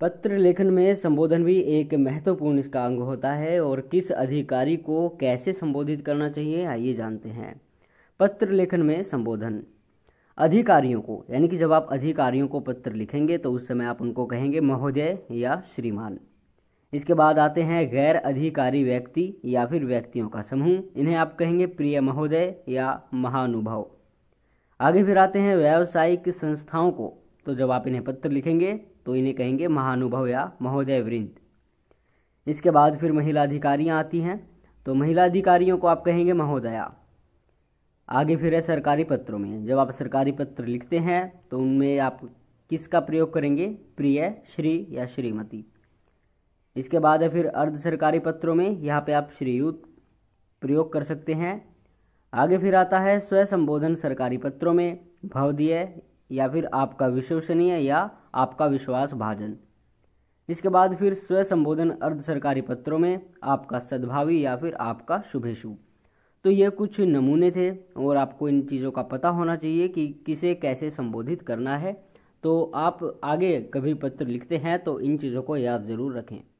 पत्र लेखन में संबोधन भी एक महत्वपूर्ण इसका अंग होता है और किस अधिकारी को कैसे संबोधित करना चाहिए आइए जानते हैं पत्र लेखन में संबोधन अधिकारियों को यानी कि जब आप अधिकारियों को पत्र लिखेंगे तो उस समय आप उनको कहेंगे महोदय या श्रीमान इसके बाद आते हैं गैर अधिकारी व्यक्ति या फिर व्यक्तियों का समूह इन्हें आप कहेंगे प्रिय महोदय या महानुभाव आगे फिर आते हैं व्यावसायिक संस्थाओं को तो जब आप इन्हें पत्र लिखेंगे तो इन्हें कहेंगे महानुभव या महोदय वृंद इसके बाद फिर महिला अधिकारियाँ आती हैं तो महिला अधिकारियों को आप कहेंगे महोदया आगे फिर है सरकारी पत्रों में जब आप सरकारी पत्र लिखते हैं तो उनमें आप किसका प्रयोग करेंगे प्रिय श्री या श्रीमती इसके बाद है फिर अर्ध सरकारी पत्रों में यहाँ पे आप श्रीयुत प्रयोग कर सकते हैं आगे फिर आता है संबोधन सरकारी पत्रों में भवदीय या फिर आपका विश्वसनीय या आपका विश्वास भाजन इसके बाद फिर स्व संबोधन अर्ध सरकारी पत्रों में आपका सद्भावी या फिर आपका शुभेशु तो ये कुछ नमूने थे और आपको इन चीज़ों का पता होना चाहिए कि किसे कैसे संबोधित करना है तो आप आगे कभी पत्र लिखते हैं तो इन चीज़ों को याद ज़रूर रखें